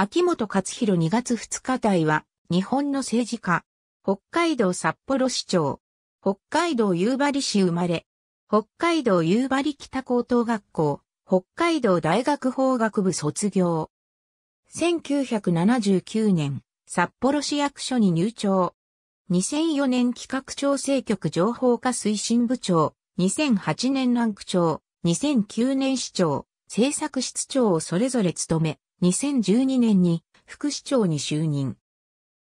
秋元勝弘2月2日大は、日本の政治家、北海道札幌市長、北海道夕張市生まれ、北海道夕張北高等学校、北海道大学法学部卒業。1979年、札幌市役所に入庁。2004年企画調整局情報化推進部長、2008年ランク長、2009年市長、政策室長をそれぞれ務め、2012年に副市長に就任。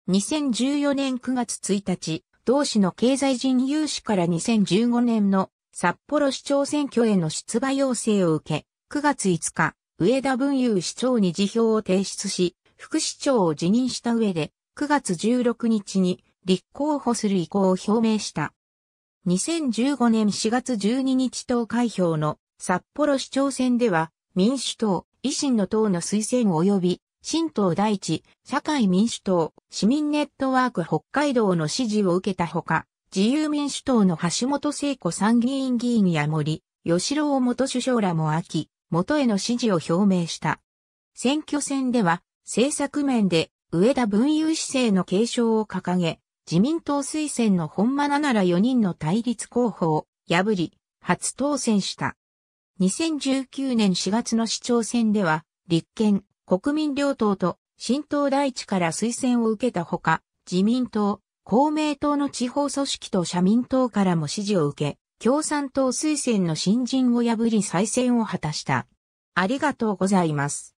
2014年9月1日、同市の経済人有志から2015年の札幌市長選挙への出馬要請を受け、9月5日、上田文雄市長に辞表を提出し、副市長を辞任した上で、9月16日に立候補する意向を表明した。2015年4月12日投開票の札幌市長選では民主党、維新の党の推薦及び、新党第一、社会民主党、市民ネットワーク北海道の支持を受けたほか、自由民主党の橋本聖子参議院議員や森、吉郎元首相らも秋、元への支持を表明した。選挙戦では、政策面で上田文雄市政の継承を掲げ、自民党推薦の本間七ら4人の対立候補を破り、初当選した。2019年4月の市長選では、立憲、国民両党と新党大地から推薦を受けたほか、自民党、公明党の地方組織と社民党からも支持を受け、共産党推薦の新人を破り再選を果たした。ありがとうございます。